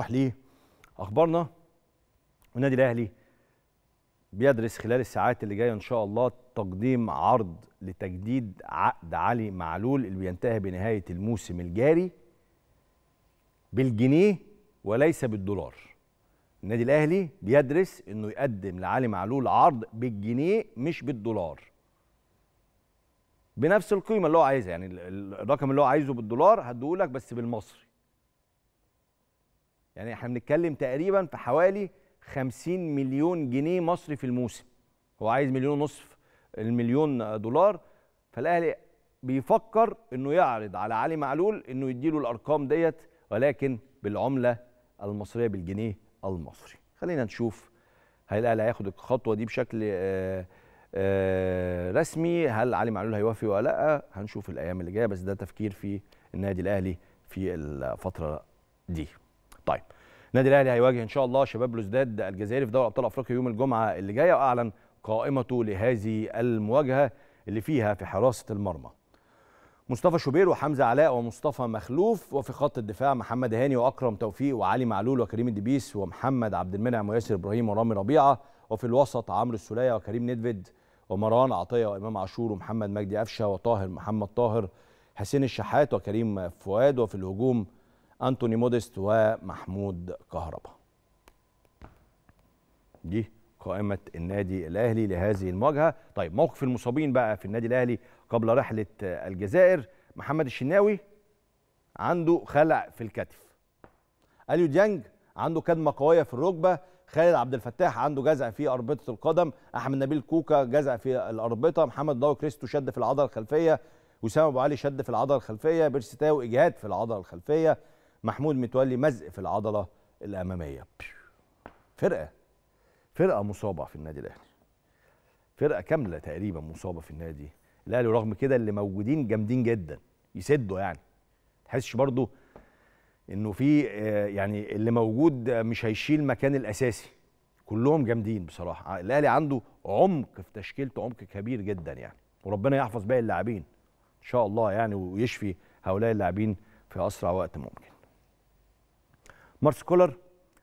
نروح ليه اخبارنا والنادي الاهلي بيدرس خلال الساعات اللي جايه ان شاء الله تقديم عرض لتجديد عقد علي معلول اللي بينتهي بنهايه الموسم الجاري بالجنيه وليس بالدولار النادي الاهلي بيدرس انه يقدم لعلي معلول عرض بالجنيه مش بالدولار بنفس القيمه اللي هو عايزها يعني الرقم اللي هو عايزه بالدولار هديهولك بس بالمصري يعني احنا بنتكلم تقريبا في حوالي 50 مليون جنيه مصري في الموسم هو عايز مليون ونصف المليون دولار فالاهلي بيفكر انه يعرض على علي معلول انه يديله الارقام ديت ولكن بالعمله المصريه بالجنيه المصري خلينا نشوف هل الاهلي هياخد الخطوه دي بشكل آآ آه، آآ آه، رسمي هل علي معلول هيوافق ولا لا هنشوف الايام اللي جايه بس ده تفكير في النادي الاهلي في الفتره دي طيب النادي الاهلي هيواجه ان شاء الله شباب لوزداد الجزائري في دوري ابطال افريقيا يوم الجمعه اللي جايه واعلن قائمته لهذه المواجهه اللي فيها في حراسه المرمى مصطفى شوبير وحمزه علاء ومصطفى مخلوف وفي خط الدفاع محمد هاني واكرم توفيق وعلي معلول وكريم الدبيس ومحمد عبد المنعم وياسر ابراهيم ورامي ربيعه وفي الوسط عمرو السوليه وكريم ندفد ومروان عطيه وامام عاشور ومحمد مجدي قفشه وطاهر محمد طاهر حسين الشحات وكريم فؤاد وفي الهجوم أنتوني موديست ومحمود كهربا دي قائمة النادي الأهلي لهذه المواجهة طيب موقف المصابين بقى في النادي الأهلي قبل رحلة الجزائر محمد الشناوي عنده خلع في الكتف اليو ديانج عنده كدمه قويه في الركبه خالد عبد الفتاح عنده جزع في اربطه القدم احمد نبيل كوكا جزع في الاربطه محمد ضوي كريستو شد في العضله الخلفيه وسام ابو علي شد في العضله الخلفيه تاو اجهاد في العضله الخلفيه محمود متولي مزق في العضله الاماميه فرقه فرقه مصابه في النادي الاهلي فرقه كامله تقريبا مصابه في النادي الاهلي رغم كده اللي موجودين جامدين جدا يسدوا يعني تحسش برضو انه في آه، يعني اللي موجود مش هيشيل مكان الاساسي كلهم جامدين بصراحه الاهلي عنده عمق في تشكيلته عمق كبير جدا يعني وربنا يحفظ باقي اللاعبين ان شاء الله يعني ويشفي هؤلاء اللاعبين في اسرع وقت ممكن مارس كولر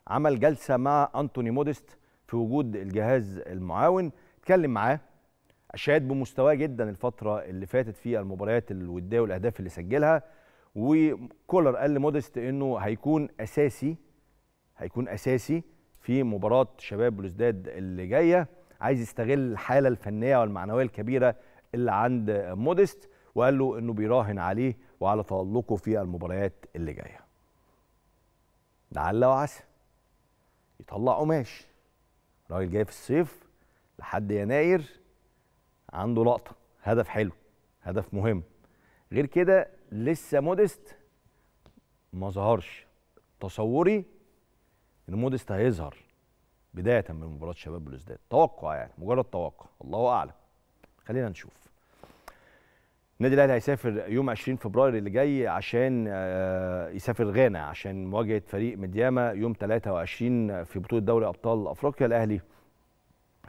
عمل جلسه مع انتوني موديست في وجود الجهاز المعاون اتكلم معاه اشاد بمستواه جدا الفتره اللي فاتت في المباريات الوديه والاهداف اللي سجلها وكولر قال لموديست انه هيكون اساسي هيكون اساسي في مباراه شباب بلوزداد اللي جايه عايز يستغل الحاله الفنيه والمعنويه الكبيره اللي عند موديست وقال له انه بيراهن عليه وعلى تالقه في المباريات اللي جايه لعل وعسى يطلع قماش راجل جاي في الصيف لحد يناير عنده لقطه هدف حلو هدف مهم غير كده لسه مودست ما ظهرش تصوري ان مودست هيظهر بدايه من مباراه شباب بلوزداد توقع يعني مجرد توقع الله اعلم خلينا نشوف النادي الاهلي هيسافر يوم 20 فبراير اللي جاي عشان آه، يسافر غانا عشان مواجهه فريق مدياما يوم 23 في بطوله دوري ابطال افريقيا الاهلي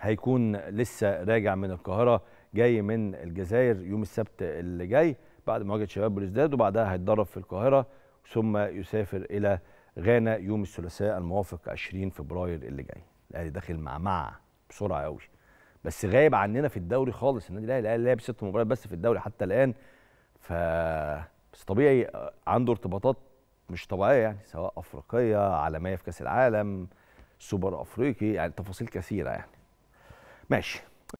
هيكون لسه راجع من القاهره جاي من الجزائر يوم السبت اللي جاي بعد مواجهه شباب بلوزداد وبعدها هيتدرب في القاهره ثم يسافر الى غانا يوم الثلاثاء الموافق 20 فبراير اللي جاي الاهلي داخل مع مع بسرعه قوي بس غايب عننا في الدوري خالص النادي الاهلي لعب ست مباريات بس في الدوري حتى الان ف بس طبيعي آه، عنده ارتباطات مش طبيعيه يعني سواء افريقيه عالميه في كاس العالم سوبر افريقي يعني تفاصيل كثيره يعني ماشي